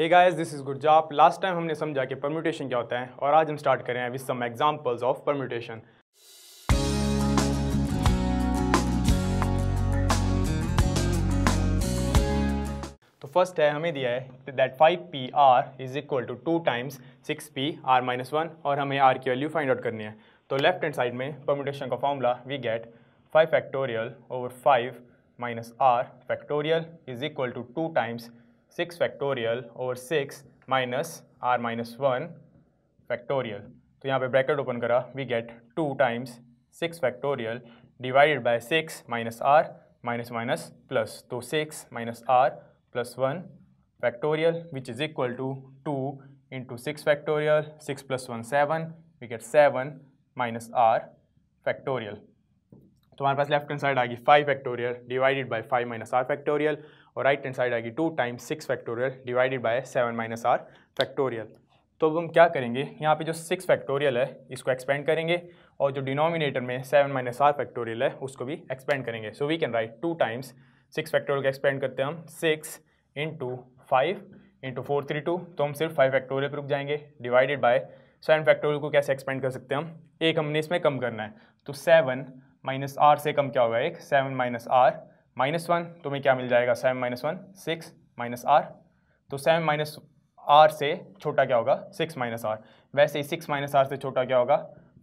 Hey guys this is Gurjap last time हमने समझा कि परम्यूटेशन क्या होता है और आज हम स्टार्ट करें with some examples of permutation तो फर्स्ट है हमें दिया है that five P R is equal to two times six P R minus one और हमें आर की वैल्यू फाइंड आउट करनी है तो लेफ्ट हैंड साइड में परम्यूटेशन का formula we get five factorial over five minus R factorial is equal to two times six factorial और six minus R minus one factorial तो यहाँ पे ब्रैकेट ओपन करा we get two times six factorial divided by six minus R minus minus plus तो six minus R plus one factorial which is equal to two into six factorial six plus one seven we get seven minus R factorial तो हमारे पास left hand side आ गई five factorial divided by five minus R factorial और right hand side आएगी two times six factorial divided by seven minus R factorial तो अब हम क्या करेंगे यहाँ पे जो सिक्स फैक्टोरियल है इसको एक्सपेंड करेंगे और जो डिनोमिनेटर में सेवन माइनस आर फैक्टोरियल है उसको भी एक्सपेंड करेंगे so we can write two times six factorial का एक्सपेंड करते हैं हम six into five into four three two तो हम सिर्फ फाइव फैक्टोरियल पर रुक जाएंगे डिवाइडेड बाय सेवन फैक्टोरियल को कैसे एक्सपेंड कर सकते हैं हम एक हमने इसमें कम करना है तो सेवन माइनस आर से कम क्या होगा एक seven minus R minus one तो हमें क्या मिल जाएगा seven minus one six minus R तो सेवन माइनस आर से छोटा क्या होगा सिक्स माइनस आर वैसे ही सिक्स माइनस आर से छोटा क्या होगा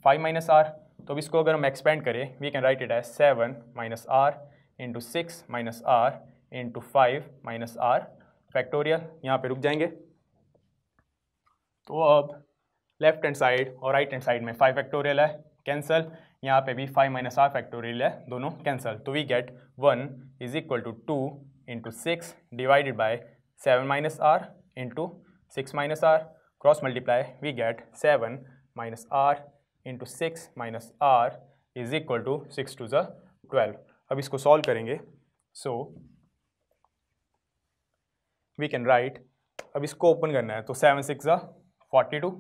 फाइव माइनस आर तो अब इसको अगर हम एक्सपेंड करें we can write it as seven minus R into six minus R into five minus R factorial यहाँ पे रुक जाएंगे तो अब लेफ्ट हैंड साइड और राइट हैंड साइड में फाइव फैक्टोरियल है कैंसल यहाँ पे भी फाइव माइनस आर फैक्टोरियल है दोनों कैंसल तो we get one is equal to two into six divided by seven minus R into six minus R cross multiply we get seven minus R into six minus R is equal to six two ज़ा twelve अब इसको solve करेंगे so we can right अब इसको open करना है तो seven six ज़ा forty two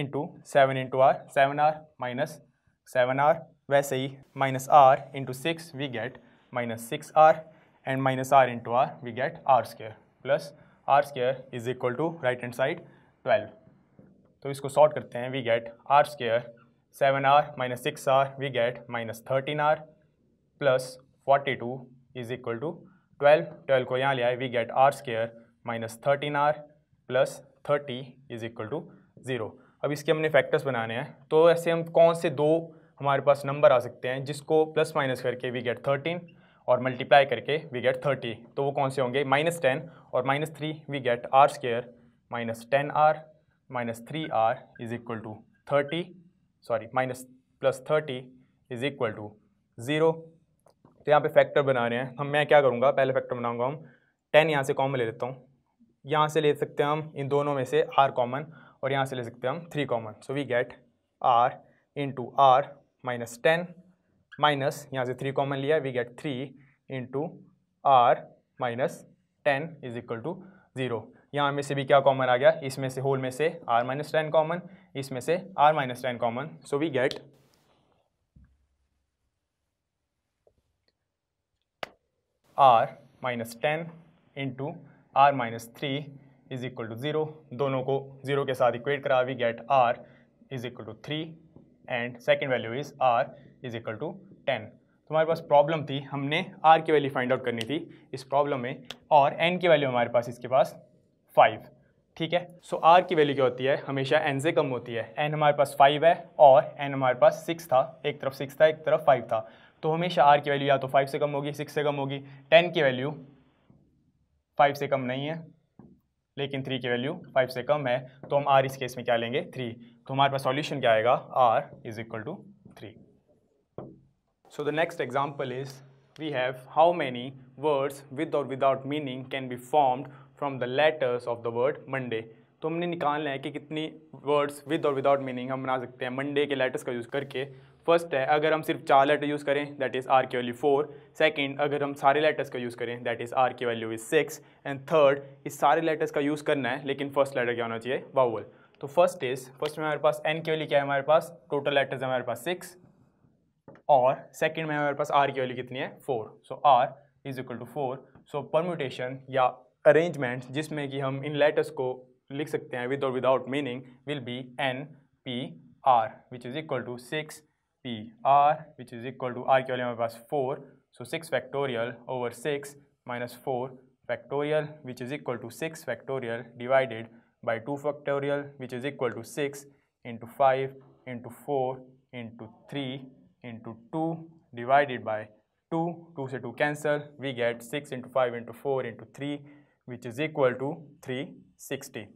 into seven into R seven R minus seven R वैसे ही minus R into six we get minus six R and minus R into R we get R square plus R square is equal to right and side twelve तो इसको sort करते हैं we get R square seven R minus six R we get minus thirteen R plus forty two is equal to twelve twelve को यहाँ लिया है we get R square minus thirteen R plus thirty is equal to zero अब इसके हमने factors बनाने हैं तो ऐसे हम कौन से दो हमारे पास नंबर आ सकते हैं जिसको प्लस माइनस करके वी गेट थर्टीन और मल्टीप्लाई करके वी गेट थर्टी तो वो कौन से होंगे माइनस टेन और minus three we get R square minus ten R minus three R is equal to thirty sorry minus plus thirty is equal to zero तो यहाँ पे फैक्टर बना रहे हैं हम मैं क्या करूँगा पहले फैक्टर बनाऊँगा हम टेन यहाँ से कॉमन ले लेता हूँ यहाँ से ले सकते हैं हम इन दोनों में से आर कॉमन और यहाँ से ले सकते हैं हम three common so we get R into R minus ten minus यहाँ से थ्री कॉमन लिया we get three into R minus ten is equal to zero यहाँ में से भी क्या कॉमन आ गया इसमें से होल में से आर माइनस टेन कॉमन इसमें से R minus ten common so we get R minus ten into R minus three is equal to zero दोनों को ज़ीरो के साथ इक्वेट करा we get R is equal to three and second value is R is equal to ten तो हमारे पास problem थी हमने are की वैल्यू फाइंड आउट करनी थी इस प्रॉब्लम में और एन की वैल्यू हमारे पास इसके पास फाइव ठीक है सो so, आर की वैल्यू क्या होती है हमेशा एन से कम होती है एन हमारे पास फाइव है और एन हमारे पास सिक्स था एक तरफ सिक्स था एक तरफ फाइव था तो हमेशा आर की वैल्यू या तो फाइव से कम होगी सिक्स से कम होगी टेन की वैल्यू फाइव से कम नहीं है लेकिन थ्री की वैल्यू फाइव से कम है तो हम आर इस केस में क्या लेंगे थ्री तो हमारे पास सॉल्यूशन क्या आएगा R is equal to three so the next example is we have how many words with और without meaning can be formed from the letters of the word Monday तो हमने निकालना है कि कितनी वर्ड्स विद और विदाउट मीनिंग हम बना सकते हैं मंडे के लेटर्स का यूज़ करके फर्स्ट है अगर हम सिर्फ चार लेटर यूज़ करें दैट इज़ आर के वैल्यू फोर सेकेंड अगर हम सारे लेटर्स का यूज़ करें दैट इज़ आर के value is six and third इस सारे लेटर्स का यूज़ करना है लेकिन फर्स्ट लेटर क्या होना चाहिए वाउल तो फर्स्ट इज़ फर्स्ट में हमारे पास एन के वैल्यू क्या है हमारे पास टोटल लेटर्स हमारे पास सिक्स और सेकेंड में हमारे पास आर की वैल्यू कितनी है four so R is equal to four so permutation या अरेंजमेंट जिसमें कि हम इन लेटर्स को लिख सकते हैं विद और without meaning will be N P R which is equal to six PR, which is equal to R equivalent by 4. So 6 factorial over 6 minus 4 factorial, which is equal to 6 factorial divided by 2 factorial, which is equal to 6 into 5 into 4 into 3 into 2 divided by 2, 2 say 2 cancel, we get 6 into 5 into 4 into 3, which is equal to 360.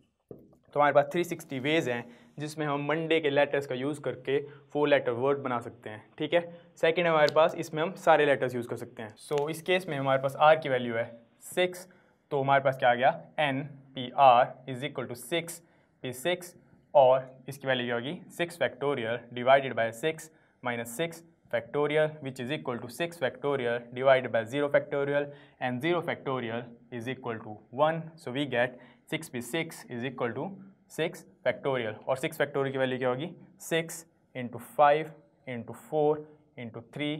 तो हमारे पास 360 veg हैं जिसमें हम Monday के letters का use करके four letter word बना सकते हैं ठीक है है हमारे पास इसमें हम सारे लेटर्स यूज़ कर सकते हैं सो so, इस केस में हमारे पास आर की वैल्यू है सिक्स तो हमारे पास क्या आ गया N P R is equal to six P six और इसकी वैल्यू क्या होगी six factorial divided by six minus six factorial which is equal to 6 factorial divided by 0 factorial and 0 factorial is equal to 1. So we get 6 p 6 is equal to 6 factorial और 6 factorial की value क्या होगी 6 into five into four into three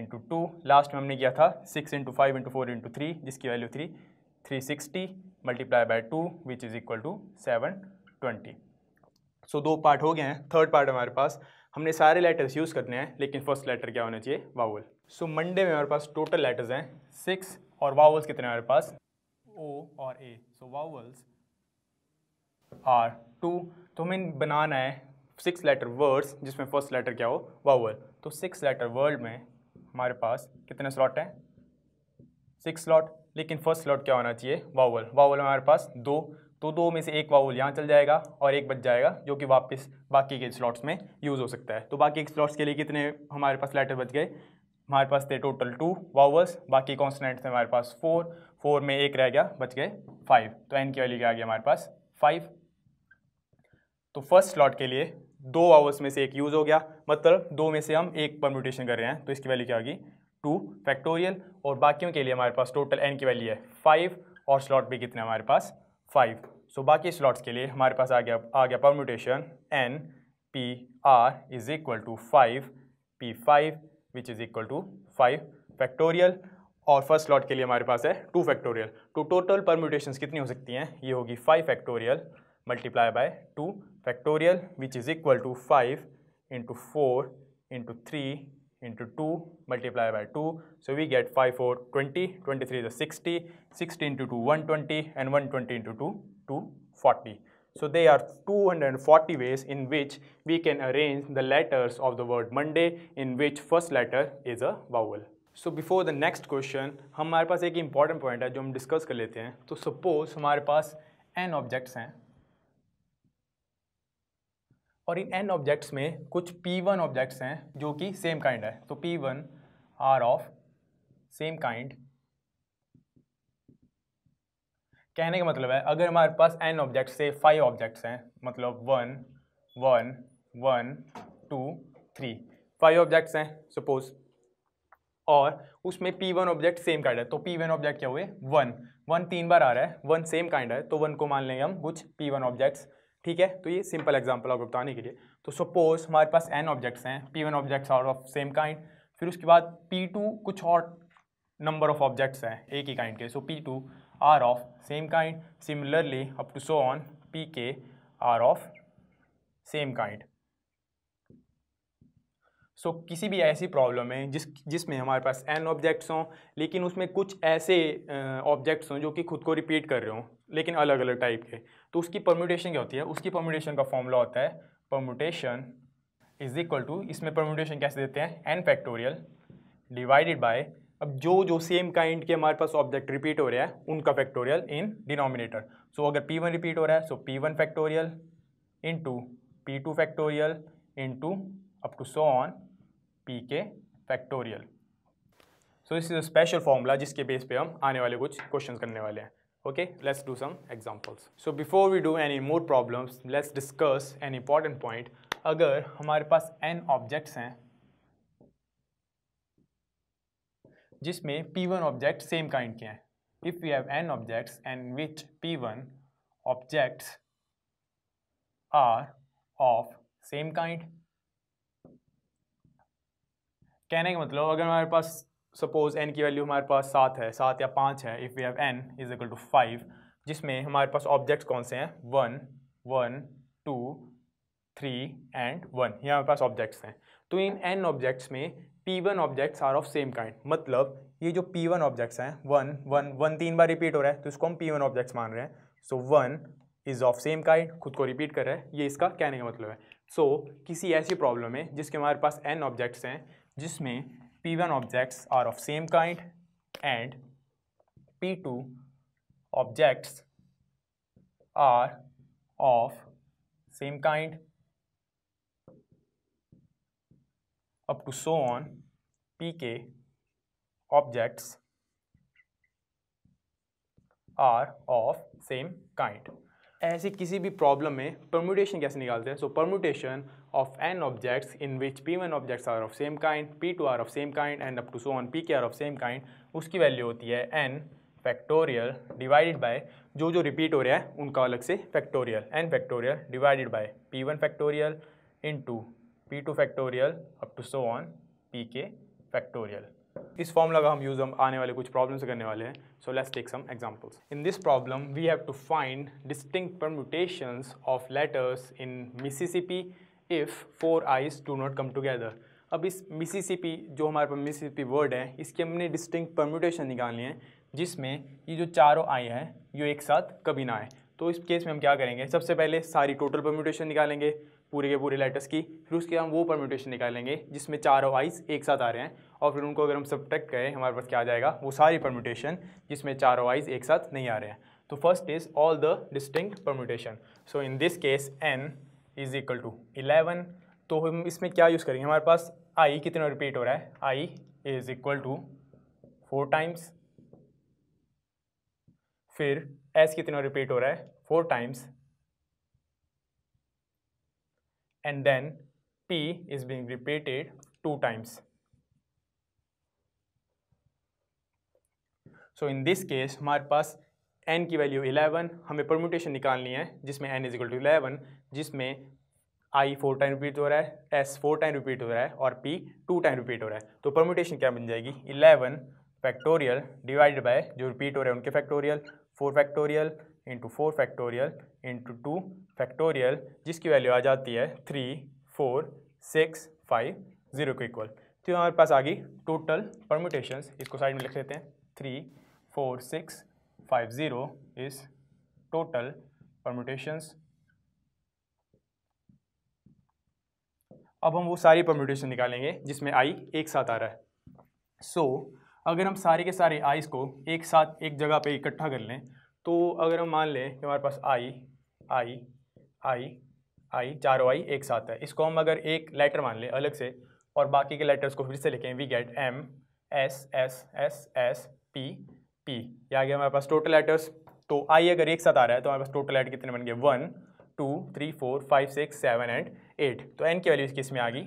into two last में हमने किया था 6 into five into four into three जिसकी value three three sixty multiply by two which is equal to seven twenty so दो part हो गए हैं थर्ड पार्ट हमारे पास हमने सारे लेटर्स यूज़ करने हैं लेकिन फर्स्ट लेटर क्या होना चाहिए वावल सो मंडे में हमारे पास टोटल लेटर्स हैं सिक्स और वावल्स कितने हमारे पास ओ और A so vowels are two तो हमें बनाना है सिक्स लेटर वर्ड्स जिसमें फर्स्ट लेटर क्या हो वावल तो सिक्स लेटर वर्ड में हमारे पास कितने स्लॉट हैं सिक्स स्लॉट लेकिन फर्स्ट स्लॉट क्या होना चाहिए वावल वावल हमारे पास दो तो दो में से एक वाउल यहाँ चल जाएगा और एक बच जाएगा जो कि वापस बाकी के स्लॉट्स में यूज़ हो सकता है तो बाकी के स्लॉट्स के लिए कितने हमारे पास लेटर बच गए हमारे पास थे टोटल टू वाउल्स बाकी कॉन्सनेंट थे हमारे पास फोर फोर में एक रह गया बच गए फाइव तो एन की वैल्यू क्या आ गया हमारे पास फाइव तो फर्स्ट स्लॉट के लिए दो वाउल्स में से एक यूज़ हो गया मतलब दो में से हम एक परम्यूटेशन कर रहे हैं तो इसकी वैल्यू क्या होगी टू फैक्टोरियल और बाकियों के लिए हमारे पास टोटल एन की वैल्यू है फाइव और स्लॉट भी कितने हमारे पास फाइव सो बाकी स्लॉट्स के लिए हमारे पास आ गया आ गया permutation N P R is equal to five P five which is equal to five factorial और फर्स्ट स्लॉट के लिए हमारे पास है टू फैक्टोरियल तो टोटल परम्यूटेशन कितनी हो सकती हैं ये होगी five factorial multiply by two factorial which is equal to five into four into three into two multiply by two so we get five four twenty twenty three is sixty sixty into two one twenty and one twenty into two to 40. So there are 240 ways in which we can arrange the letters of the word Monday in which first letter is a vowel. So before the next question हमारे पास एक important point है जो हम discuss कर लेते हैं तो सपोज हमारे पास एन ऑब्जेक्ट्स हैं और इन एन ऑब्जेक्ट्स में कुछ पी वन ऑब्जेक्ट्स हैं जो कि सेम काइंड है तो P one R of same kind कहने का मतलब है अगर हमारे पास एन ऑब्जेक्ट्स से फाइव ऑब्जेक्ट्स हैं मतलब one one one two three five objects हैं सपोज और उसमें P one object same kind है तो पी वन ऑब्जेक्ट क्या हुए वन वन तीन बार आ रहा है वन सेम काइंड है तो वन को मान लेंगे हम कुछ पी वन ऑब्जेक्ट्स ठीक है तो ये सिंपल एग्जाम्पल आपको बताने के लिए तो सपोज हमारे पास एन ऑब्जेक्ट्स हैं P one objects are of same kind फिर उसके बाद पी टू कुछ और नंबर ऑफ ऑब्जेक्ट्स हैं एक ही काइंड के so P two of of same kind. Similarly, up to so on, pk R of same kind. So so, किसी भी ऐसी प्रॉब्लम है जिस जिसमें हमारे पास एन ऑब्जेक्ट्स हों लेकिन उसमें कुछ ऐसे ऑब्जेक्ट्स हों जो कि खुद को रिपीट कर रहे हों लेकिन अलग अलग टाइप के तो उसकी परम्यूटेशन क्या होती है उसकी परम्यूटेशन का फॉर्मूला होता है परम्यूटेशन इज इक्वल टू इसमें परम्यूटेशन कैसे देते हैं एन फैक्टोरियल डिवाइडेड बाय अब जो जो सेम काइंड के हमारे पास ऑब्जेक्ट रिपीट हो रहा है उनका फैक्टोरियल इन डिनोमिनेटर सो अगर पी वन रिपीट हो रहा है so P one factorial into P two factorial into up to so on P K factorial so this is a special formula जिसके base पे हम आने वाले कुछ क्वेश्चन करने वाले हैं okay let's do some examples so before we do any more problems let's discuss an important point अगर हमारे पास एन ऑब्जेक्ट्स हैं जिसमें P1 ऑब्जेक्ट सेम काइंड के हैं if you have n objects and which p1 objects are of same kind कहने का मतलब अगर हमारे पास सपोज n की वैल्यू हमारे पास सात है सात या पाँच है if you have n is equal to five जिसमें हमारे पास ऑब्जेक्ट्स कौन से हैं one one two three and one ये हमारे पास ऑब्जेक्ट्स हैं तो इन n ऑब्जेक्ट्स में P1 objects are of same kind मतलब ये जो P1 ऑब्जेक्ट्स हैं वन वन वन तीन बार रिपीट हो रहा है तो इसको हम P1 ऑब्जेक्ट्स मान रहे हैं so one is of same kind खुद को रिपीट कर रहा है ये इसका कहने का मतलब है सो so, किसी ऐसी प्रॉब्लम में जिसके हमारे पास एन ऑब्जेक्ट्स हैं जिसमें P one objects are of same kind and P two objects are of same kind up to so on pk objects are of same kind ऐसे किसी भी प्रॉब्लम में परम्यूटेशन कैसे निकालते हैं so permutation of N objects in which P one objects are of same kind P two are of same kind and up to so on P K are of same kind उसकी value होती है N factorial divided by जो जो repeat हो रहा है उनका अलग से factorial N factorial divided by P one factorial into P two factorial up to so on P K factorial इस फॉर्मूला का हम यूज़ हम आने वाले कुछ प्रॉब्लम से करने वाले हैं so let's take some examples in this problem we have to find distinct permutations of letters in Mississippi if four I's do not come together अब इस मिसिसिपी जो हमारे पास मिसिसिपी वर्ड है इसके हमने डिस्टिंक्ट परम्यूटेशन निकालनी है जिसमें ये जो चारों आई हैं ये एक साथ कभी ना आए तो इस केस में हम क्या करेंगे सबसे पहले सारी टोटल परम्यूटेशन निकालेंगे पूरे के पूरे लेटर्स की फिर उसके हम वो परम्यूटेशन निकालेंगे जिसमें चार आइस एक साथ आ रहे हैं और फिर उनको अगर हम सब सब्ट्रैक्ट करें हमारे पास क्या आ जाएगा वो सारी परम्यूटेशन जिसमें चार आइस एक साथ नहीं आ रहे हैं तो first is all the distinct permutation so in this case N is equal to eleven तो हम इसमें क्या यूज़ करेंगे हमारे पास आई कितना रिपीट हो रहा है I is equal to four times फिर एस कितना रिपीट हो रहा है four times and then P is being repeated two times. So in this case हमारे पास n की वैल्यू 11 हमें परम्यूटेशन निकालनी है जिसमें n is equal to eleven जिसमें i फोर टाइम रिपीट हो रहा है s फोर टाइम रिपीट हो रहा है और p टू टाइम रिपीट हो रहा है तो परम्यूटेशन क्या बन जाएगी 11 फैक्टोरियल डिवाइड बाय जो रिपीट हो रहा है उनके factorial four factorial into four factorial into two factorial जिसकी वैल्यू आ जाती है three four six five zero के इक्वल तो हमारे पास आ गई टोटल परम्यूटेशंस इसको साइड में लिख लेते हैं three four six five zero is total permutations अब हम वो सारी परम्यूटेशन निकालेंगे जिसमें आई एक साथ आ रहा है सो so, अगर हम सारे के सारे आइस को एक साथ एक जगह पे इकट्ठा कर लें तो अगर हम मान लें कि हमारे पास आई आई आई आई चारों आई एक साथ है इसको हम अगर एक लेटर मान लें अलग से और बाकी के लेटर्स को फिर से लिखें we get M S S S S P P ये आ गया हमारे पास टोटल लेटर्स तो आई अगर एक साथ आ रहा है तो हमारे पास टोटल लेटर कितने बन गए one two three four five six seven and eight तो एन की वैल्यू किस में आ गई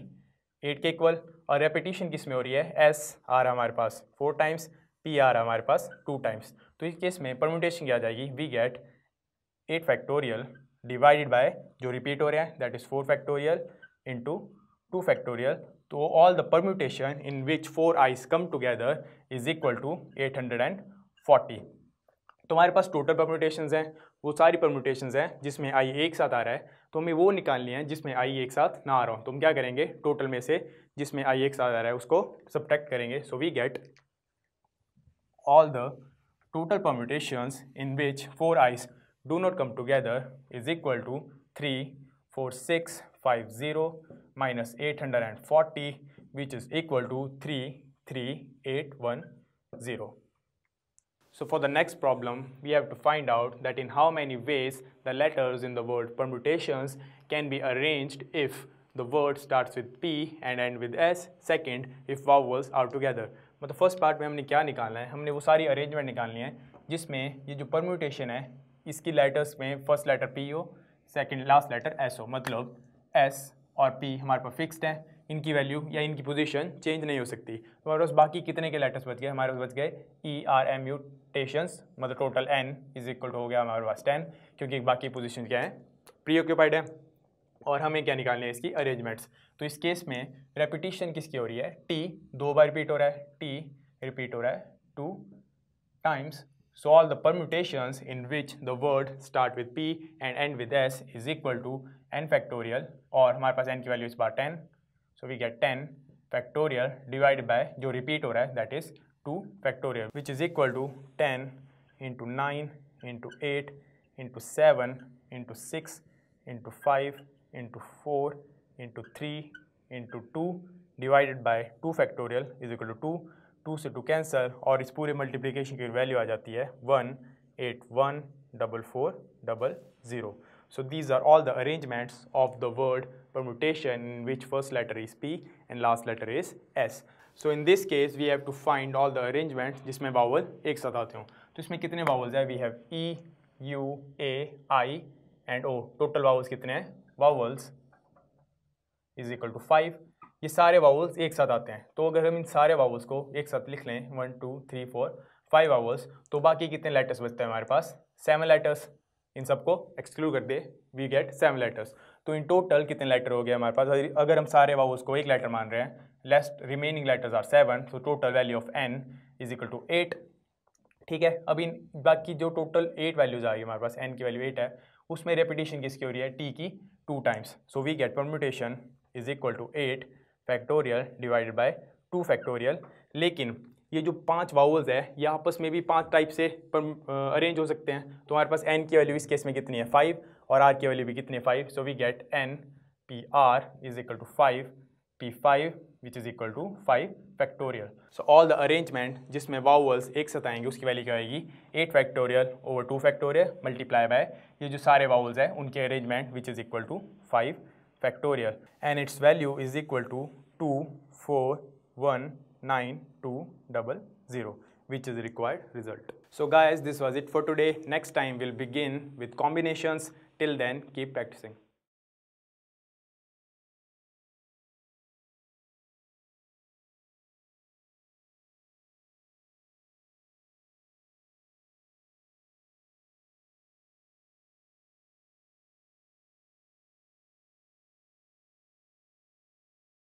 एट के इक्वल और रेपिटेशन किस में हो रही है एस आ रहा हमारे पास फोर टाइम्स पी आ रहा हमारे पास टू टाइम्स तो इस केस में परम्यूटेशन क्या आ जाएगी we get eight factorial divided by जो रिपीट हो रहे हैं that is four factorial into two factorial तो all the permutation in which four I's come together is equal to eight hundred and forty तो हमारे पास टोटल परम्यूटेशन हैं वो सारी परम्यूटेशन हैं जिसमें आई एक साथ आ रहा है तो हमें वो निकालनी है जिसमें आई एक साथ ना आ रहा हूँ तो हम क्या करेंगे टोटल में से जिसमें आई एक साथ आ रहा है उसको सब्ट्रैक्ट करेंगे so we get all the total permutations in which 4 i's do not come together is equal to 34650 minus 840 which is equal to 33810. So for the next problem, we have to find out that in how many ways the letters in the word permutations can be arranged if the word starts with P and end with S. Second, if vowels are together. मतलब first part में हमने क्या निकालना है हमने वो सारी arrangement निकालनी है जिसमें ये जो परम्यूटेशन है इसकी लेटर्स में फर्स्ट लेटर पी हो सेकेंड लास्ट लेटर एस हो मतलब एस और पी हमारे पास फिक्स्ड हैं इनकी वैल्यू या इनकी पोजीशन चेंज नहीं हो सकती तो हमारे पास बाकी कितने के लेटर्स बच गए हमारे पास बच गए ई आर एम यू टेशंस मतलब टोटल एन इज इक्वल हो गया हमारे पास टेन क्योंकि बाकी पोजीशन क्या है प्री ऑक्यूपाइड है और हमें क्या निकालना है इसकी अरेंजमेंट्स तो इस केस में रेपिटेशन किसकी हो रही है टी दो बार रिपीट हो रहा है टी रिपीट हो रहा है two times so all the permutation in which the word start with P and end with S is equal to N factorial और हमारे पास एन की वैल्यू इस बार ten so we get ten factorial divide by जो repeat हो रहा है that is two factorial which is equal to ten into nine into eight into seven into six into five into 4 into 3 into 2 divided by 2 factorial is equal to 2 2 से 2 cancer और इस पूरे multiplication की value आ जाती है one eight one double four double zero So these are all the arrangements of the word permutation in which first letter is P and last letter is S. So in this case we have to find all the arrangements जिसमें vowel एक साथ आते हों तो इसमें कितने vowels हैं We have E, U, A, I and O. Total vowels कितने हैं vowels is equal to five ये सारे वावल्स एक साथ आते हैं तो अगर हम इन सारे वावल्स को एक साथ लिख लें one two three four five vowels तो बाकी कितने लेटर्स बचते हैं हमारे पास सेवन लेटर्स इन सबको एक्सक्लूड कर दे वी गेट सेवन लेटर्स तो इन टोटल कितने लेटर हो गए हमारे पास अगर हम सारे वावल्स को एक लेटर मान रहे हैं lest remaining letters are seven तो total value of N is equal to eight ठीक है अब इन बाकी जो टोटल एट वैल्यूज आ गई हमारे पास एन की वैल्यू एट है उसमें रेपिटेशन किसकी हो रही है टी की two times so we get permutation is equal to eight factorial divided by two factorial लेकिन ये जो पांच वाउल्स है ये आपस में भी पांच टाइप से अरेंज हो सकते हैं तो हमारे पास एन की वैल्यू इस केस में कितनी है फाइव और आर की वैल्यू भी कितनी है five so we get N P R is equal to five P five which is equal to five factorial so all the arrangement जिसमें वाउवल्स एक साथ आएंगे उसकी वैल्यू क्या आएगी eight factorial over two factorial multiply by ये जो सारे वाउल्स हैं उनके arrangement which is equal to five factorial and its value is equal to two four one nine two double zero which is required result so guys, this was it for today next time will begin with combinations till then keep practising